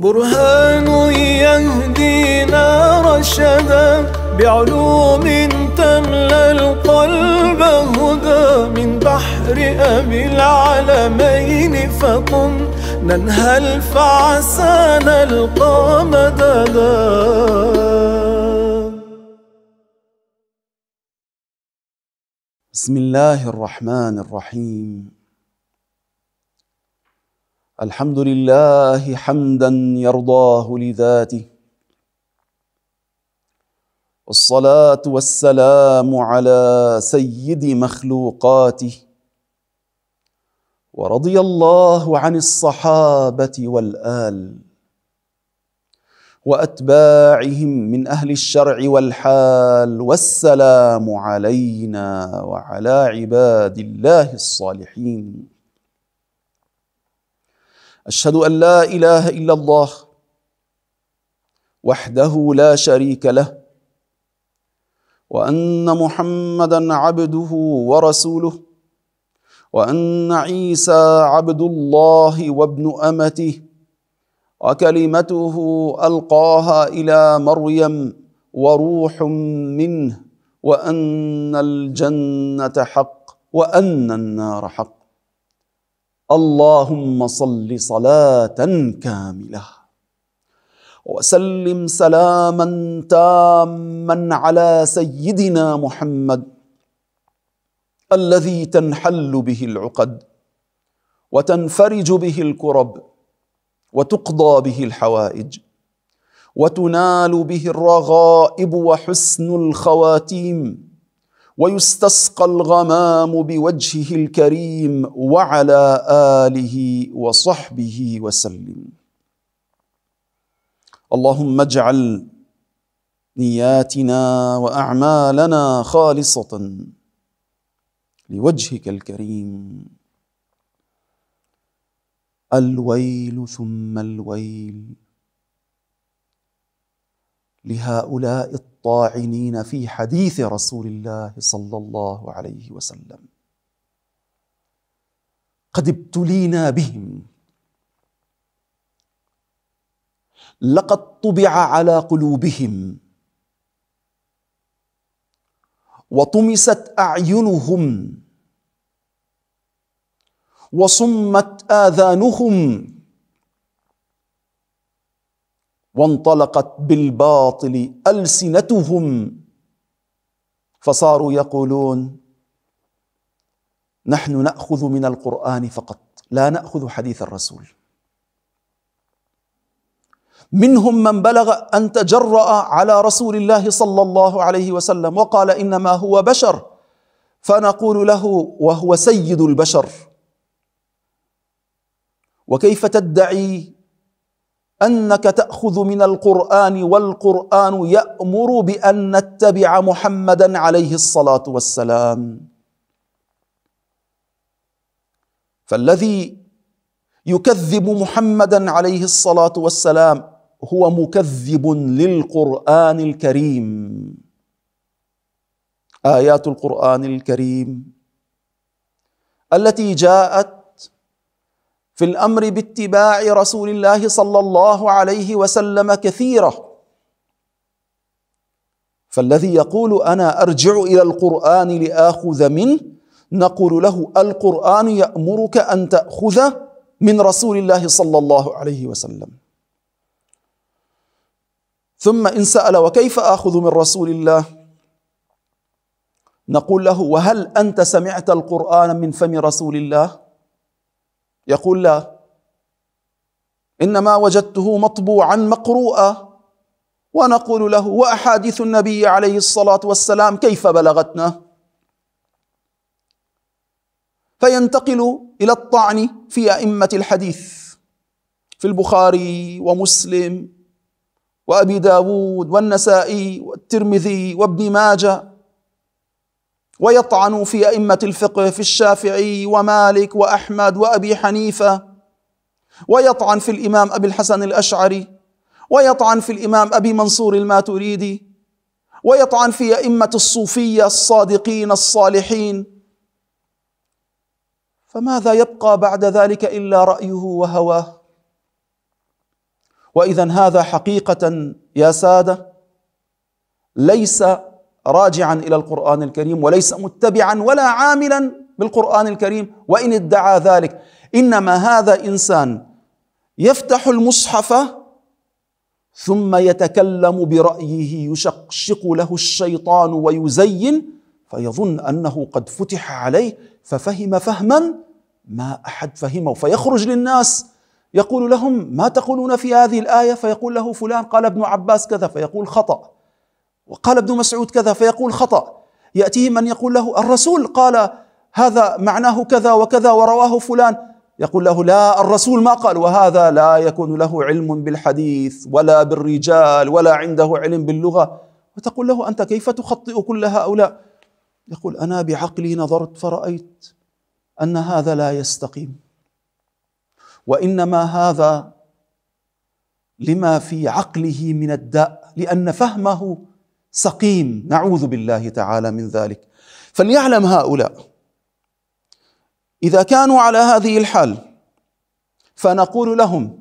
برهان يهدينا رشدا بعلوم تملى القلب هدى من بحر أبي العلمين فقم ننهل فعسى نلقى مددا بسم الله الرحمن الرحيم الحمد لله حمدا يرضاه لذاته والصلاه والسلام على سيد مخلوقاته ورضي الله عن الصحابه والال واتباعهم من اهل الشرع والحال والسلام علينا وعلى عباد الله الصالحين اشهد ان لا اله الا الله وحده لا شريك له وان محمدا عبده ورسوله وان عيسى عبد الله وابن امته وكلمته القاها الى مريم وروح منه وان الجنه حق وان النار حق اللهم صل صلاه كامله وسلم سلاما تاما على سيدنا محمد الذي تنحل به العقد وتنفرج به الكرب وتقضى به الحوائج وتنال به الرغائب وحسن الخواتيم ويستسقى الغمام بوجهه الكريم وعلى اله وصحبه وسلم اللهم اجعل نياتنا واعمالنا خالصه لوجهك الكريم الويل ثم الويل لهؤلاء الطاعنين في حديث رسول الله صلى الله عليه وسلم قد ابتلينا بهم لقد طبع على قلوبهم وطمست اعينهم وصمت اذانهم وانطلقت بالباطل السنتهم فصاروا يقولون نحن ناخذ من القران فقط لا ناخذ حديث الرسول منهم من بلغ ان تجرا على رسول الله صلى الله عليه وسلم وقال انما هو بشر فنقول له وهو سيد البشر وكيف تدعي انك تاخذ من القران والقران يامر بان نتبع محمدا عليه الصلاه والسلام فالذي يكذب محمدا عليه الصلاه والسلام هو مكذب للقران الكريم ايات القران الكريم التي جاءت في الامر باتباع رسول الله صلى الله عليه وسلم كثيره فالذي يقول انا ارجع الى القران لاخذ منه نقول له القران يامرك ان تاخذ من رسول الله صلى الله عليه وسلم ثم ان سال وكيف اخذ من رسول الله نقول له وهل انت سمعت القران من فم رسول الله يقول لا انما وجدته مطبوعا مقروءا ونقول له واحاديث النبي عليه الصلاه والسلام كيف بلغتنا فينتقل الى الطعن في ائمه الحديث في البخاري ومسلم وابي داود والنسائي والترمذي وابن ماجه ويطعن في ائمه الفقه في الشافعي ومالك واحمد وابي حنيفه ويطعن في الامام ابي الحسن الاشعري ويطعن في الامام ابي منصور الماتريدي ويطعن في ائمه الصوفيه الصادقين الصالحين فماذا يبقى بعد ذلك الا رايه وهواه واذا هذا حقيقه يا ساده ليس راجعا الى القران الكريم وليس متبعا ولا عاملا بالقران الكريم وان ادعى ذلك انما هذا انسان يفتح المصحف ثم يتكلم برايه يشقشق له الشيطان ويزين فيظن انه قد فتح عليه ففهم فهما ما احد فهمه فيخرج للناس يقول لهم ما تقولون في هذه الايه فيقول له فلان قال ابن عباس كذا فيقول خطأ وقال ابن مسعود كذا فيقول خطأ يأتيه من يقول له الرسول قال هذا معناه كذا وكذا ورواه فلان يقول له لا الرسول ما قال وهذا لا يكون له علم بالحديث ولا بالرجال ولا عنده علم باللغة وتقول له أنت كيف تخطئ كل هؤلاء يقول أنا بعقلي نظرت فرأيت أن هذا لا يستقيم وإنما هذا لما في عقله من الداء لأن فهمه سقيم نعوذ بالله تعالى من ذلك فليعلم هؤلاء اذا كانوا على هذه الحال فنقول لهم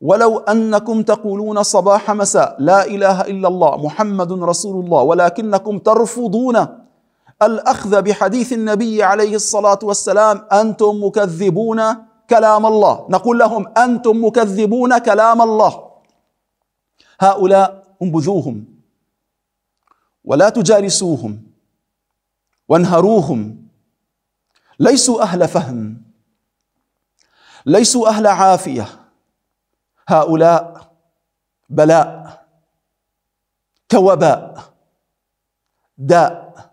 ولو انكم تقولون صباح مساء لا اله الا الله محمد رسول الله ولكنكم ترفضون الاخذ بحديث النبي عليه الصلاه والسلام انتم مكذبون كلام الله نقول لهم انتم مكذبون كلام الله هؤلاء انبذوهم ولا تجالسوهم وانهروهم ليسوا اهل فهم ليسوا اهل عافيه هؤلاء بلاء كوباء داء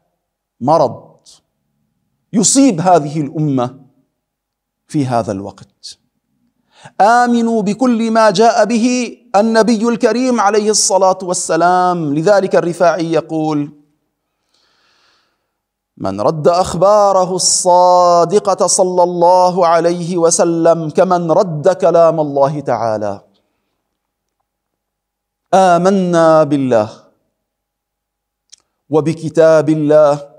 مرض يصيب هذه الامه في هذا الوقت آمنوا بكل ما جاء به النبي الكريم عليه الصلاة والسلام لذلك الرفاعي يقول من رد أخباره الصادقة صلى الله عليه وسلم كمن رد كلام الله تعالى آمنا بالله وبكتاب الله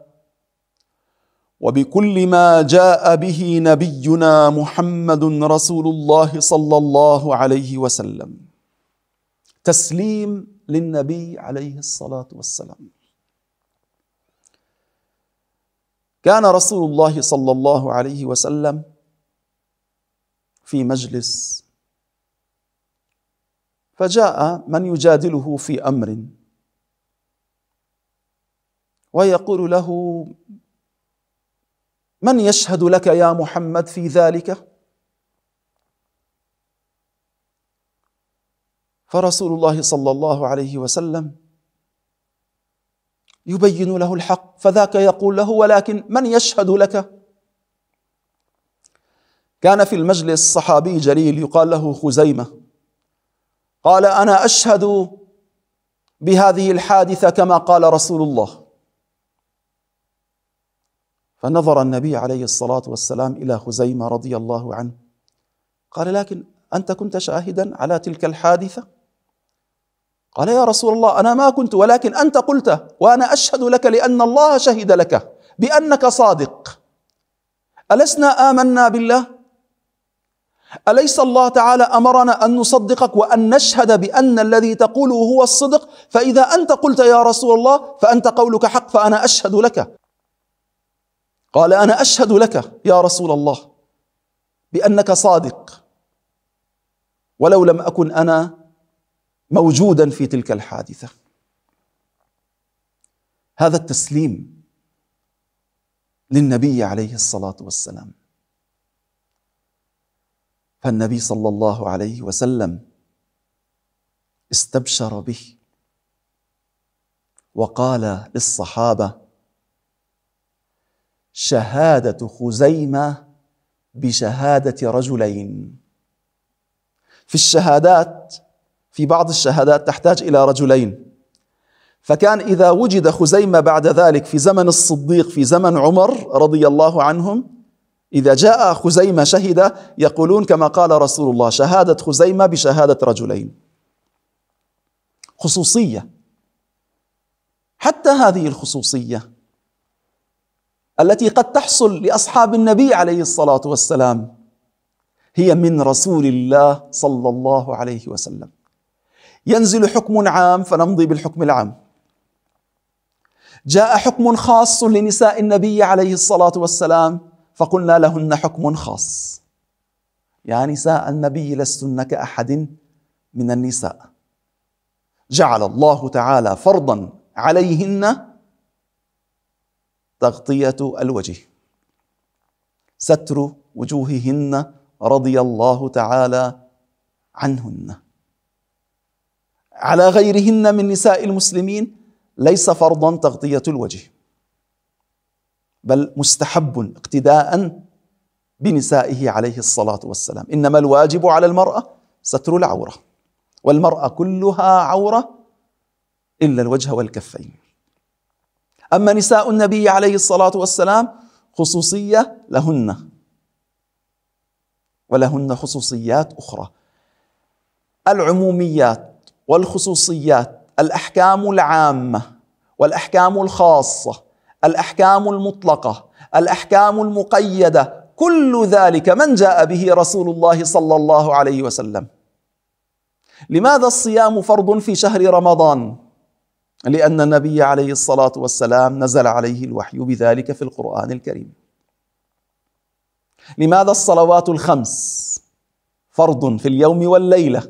وبكل ما جاء به نبينا محمد رسول الله صلى الله عليه وسلم تسليم للنبي عليه الصلاه والسلام كان رسول الله صلى الله عليه وسلم في مجلس فجاء من يجادله في امر ويقول له من يشهد لك يا محمد في ذلك فرسول الله صلى الله عليه وسلم يبين له الحق فذاك يقول له ولكن من يشهد لك كان في المجلس صحابي جليل يقال له خزيمه قال انا اشهد بهذه الحادثه كما قال رسول الله فنظر النبي عليه الصلاه والسلام الى خزيمه رضي الله عنه قال لكن انت كنت شاهدا على تلك الحادثه قال يا رسول الله انا ما كنت ولكن انت قلت وانا اشهد لك لان الله شهد لك بانك صادق ألسنا آمنا بالله؟ أليس الله تعالى أمرنا أن نصدقك وأن نشهد بأن الذي تقوله هو الصدق فإذا أنت قلت يا رسول الله فأنت قولك حق فأنا أشهد لك قال انا اشهد لك يا رسول الله بانك صادق ولو لم اكن انا موجودا في تلك الحادثه هذا التسليم للنبي عليه الصلاه والسلام فالنبي صلى الله عليه وسلم استبشر به وقال للصحابه شهاده خزيمه بشهاده رجلين في الشهادات في بعض الشهادات تحتاج الى رجلين فكان اذا وجد خزيمه بعد ذلك في زمن الصديق في زمن عمر رضي الله عنهم اذا جاء خزيمه شهد يقولون كما قال رسول الله شهاده خزيمه بشهاده رجلين خصوصيه حتى هذه الخصوصيه التي قد تحصل لاصحاب النبي عليه الصلاه والسلام هي من رسول الله صلى الله عليه وسلم ينزل حكم عام فنمضي بالحكم العام جاء حكم خاص لنساء النبي عليه الصلاه والسلام فقلنا لهن حكم خاص يا نساء النبي لستن كاحد من النساء جعل الله تعالى فرضا عليهن تغطية الوجه ستر وجوههن رضي الله تعالى عنهن على غيرهن من نساء المسلمين ليس فرضا تغطية الوجه بل مستحب اقتداء بنسائه عليه الصلاة والسلام إنما الواجب على المرأة ستر العورة والمرأة كلها عورة إلا الوجه والكفين أما نساء النبي عليه الصلاة والسلام خصوصية لهن ولهن خصوصيات أخرى العموميات والخصوصيات الأحكام العامة والأحكام الخاصة الأحكام المطلقة الأحكام المقيدة كل ذلك من جاء به رسول الله صلى الله عليه وسلم لماذا الصيام فرض في شهر رمضان لأن النبي عليه الصلاة والسلام نزل عليه الوحي بذلك في القرآن الكريم لماذا الصلوات الخمس فرض في اليوم والليلة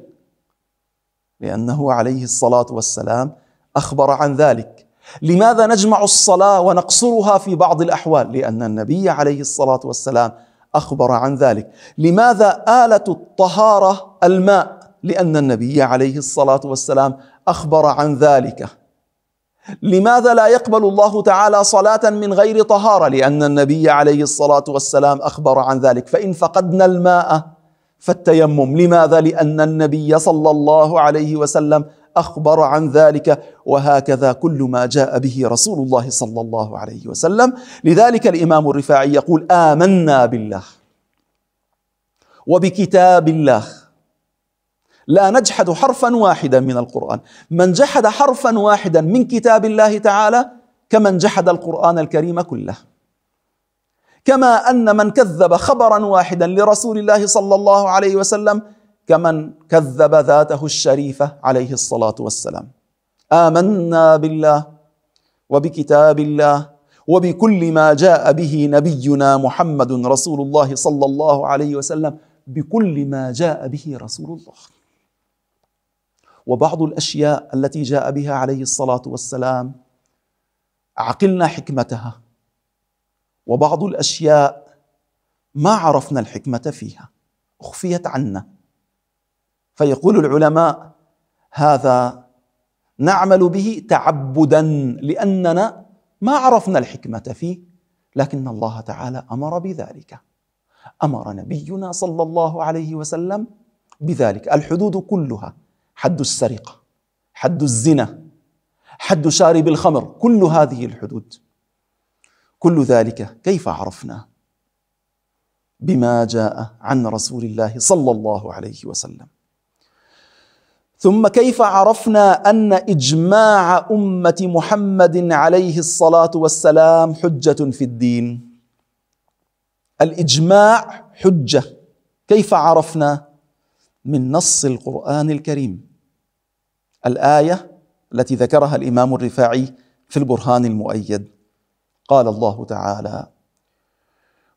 لأنه عليه الصلاة والسلام أخبر عن ذلك لماذا نجمع الصلاة ونقصرها في بعض الأحوال لأن النبي عليه الصلاة والسلام أخبر عن ذلك لماذا آلة الطهارة الماء لأن النبي عليه الصلاة والسلام أخبر عن ذلك لماذا لا يقبل الله تعالى صلاة من غير طهارة؟ لأن النبي عليه الصلاة والسلام أخبر عن ذلك فإن فقدنا الماء فالتيمم لماذا؟ لأن النبي صلى الله عليه وسلم أخبر عن ذلك وهكذا كل ما جاء به رسول الله صلى الله عليه وسلم لذلك الإمام الرفاعي يقول آمنا بالله وبكتاب الله لا نجحد حرفا واحدا من القرآن من جحد حرفا واحدا من كتاب الله تعالى كمن جحد القرآن الكريم كله كما أن من كذب خبرا واحدا لرسول الله صلى الله عليه وسلم كمن كذب ذاته الشريفة عليه الصلاة والسلام آمنا بالله وبكتاب الله وبكل ما جاء به نبينا محمد رسول الله صلى الله عليه وسلم بكل ما جاء به رسول الله وبعض الاشياء التي جاء بها عليه الصلاه والسلام عقلنا حكمتها وبعض الاشياء ما عرفنا الحكمه فيها اخفيت عنا فيقول العلماء هذا نعمل به تعبدا لاننا ما عرفنا الحكمه فيه لكن الله تعالى امر بذلك امر نبينا صلى الله عليه وسلم بذلك الحدود كلها حد السرقه حد الزنا حد شارب الخمر كل هذه الحدود كل ذلك كيف عرفنا بما جاء عن رسول الله صلى الله عليه وسلم ثم كيف عرفنا ان اجماع امه محمد عليه الصلاه والسلام حجه في الدين الاجماع حجه كيف عرفنا من نص القران الكريم الايه التي ذكرها الامام الرفاعي في البرهان المؤيد قال الله تعالى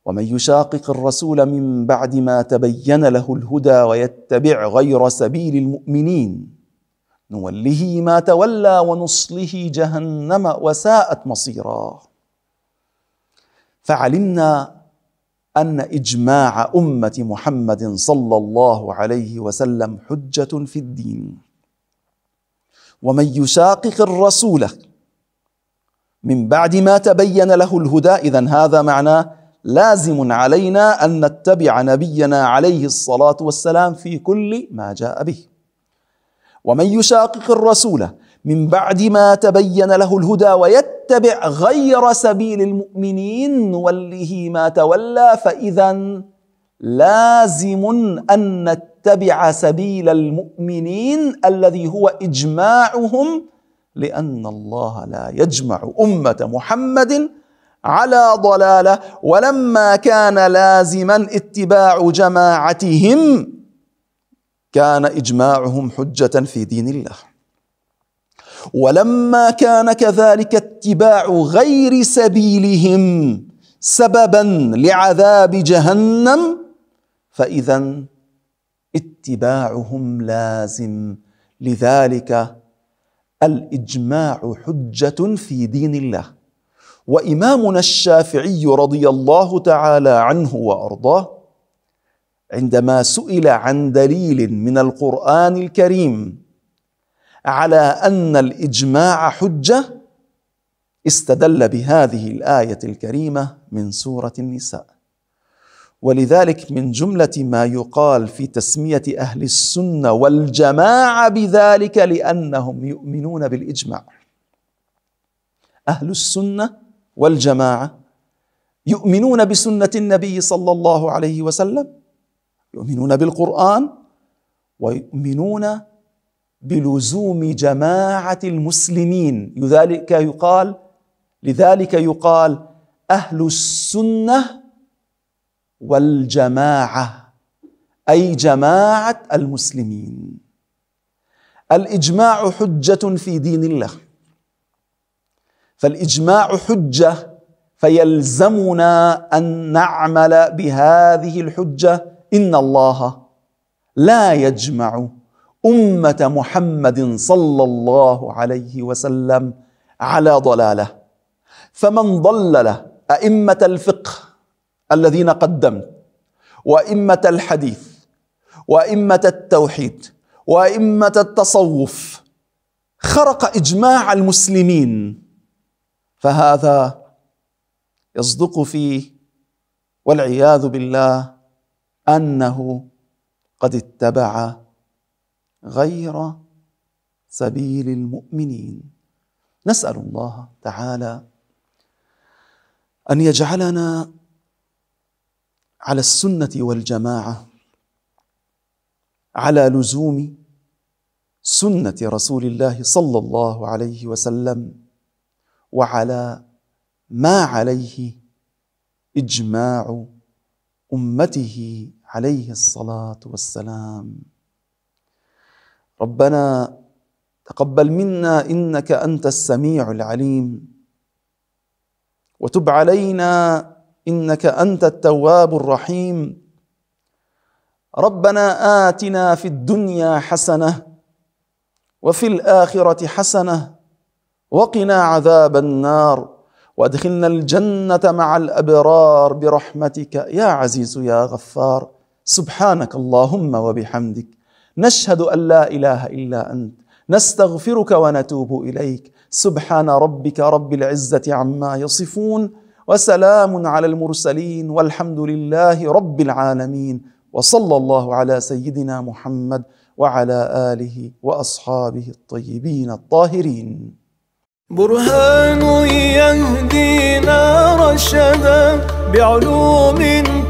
ومن يشاقق الرسول من بعد ما تبين له الهدى ويتبع غير سبيل المؤمنين نوله ما تولى ونصله جهنم وساءت مصيرا فعلمنا ان اجماع امه محمد صلى الله عليه وسلم حجه في الدين ومن يشاقق الرسول من بعد ما تبين له الهدى اذا هذا معناه لازم علينا ان نتبع نبينا عليه الصلاه والسلام في كل ما جاء به ومن يشاقق الرسول من بعد ما تبين له الهدى ويتبع غير سبيل المؤمنين نوله ما تولى فاذا لازم أن نتبع سبيل المؤمنين الذي هو إجماعهم لأن الله لا يجمع أمة محمد على ضلاله ولما كان لازما اتباع جماعتهم كان اجماعهم حجه في دين الله ولما كان كذلك اتباع غير سبيلهم سببا لعذاب جهنم فاذا اتباعهم لازم لذلك الاجماع حجه في دين الله وامامنا الشافعي رضي الله تعالى عنه وارضاه عندما سئل عن دليل من القران الكريم على ان الاجماع حجه استدل بهذه الايه الكريمه من سوره النساء ولذلك من جملة ما يقال في تسمية أهل السنة والجماعة بذلك لأنهم يؤمنون بالإجماع أهل السنة والجماعة يؤمنون بسنة النبي صلى الله عليه وسلم يؤمنون بالقرآن ويؤمنون بلزوم جماعة المسلمين لذلك يقال لذلك يقال أهل السنة والجماعه اي جماعه المسلمين الاجماع حجه في دين الله فالاجماع حجه فيلزمنا ان نعمل بهذه الحجه ان الله لا يجمع امه محمد صلى الله عليه وسلم على ضلاله فمن ضلل ائمه الفقه الذين قدمت وإمة الحديث وائمه التوحيد وائمه التصوف خرق اجماع المسلمين فهذا يصدق فيه والعياذ بالله انه قد اتبع غير سبيل المؤمنين نسال الله تعالى ان يجعلنا على السنه والجماعه على لزوم سنه رسول الله صلى الله عليه وسلم وعلى ما عليه اجماع امته عليه الصلاه والسلام ربنا تقبل منا انك انت السميع العليم وتب علينا انك انت التواب الرحيم ربنا اتنا في الدنيا حسنه وفي الاخره حسنه وقنا عذاب النار وادخلنا الجنه مع الابرار برحمتك يا عزيز يا غفار سبحانك اللهم وبحمدك نشهد ان لا اله الا انت نستغفرك ونتوب اليك سبحان ربك رب العزه عما يصفون وسلام على المرسلين والحمد لله رب العالمين وصلى الله على سيدنا محمد وعلى اله واصحابه الطيبين الطاهرين برهان يهدينا رشدا بعلوم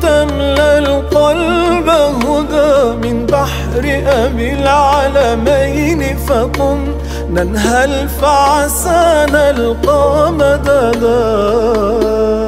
تملا القلب هدى من بحر ابي العلمين فقم ننهل فعسى نلقى مددا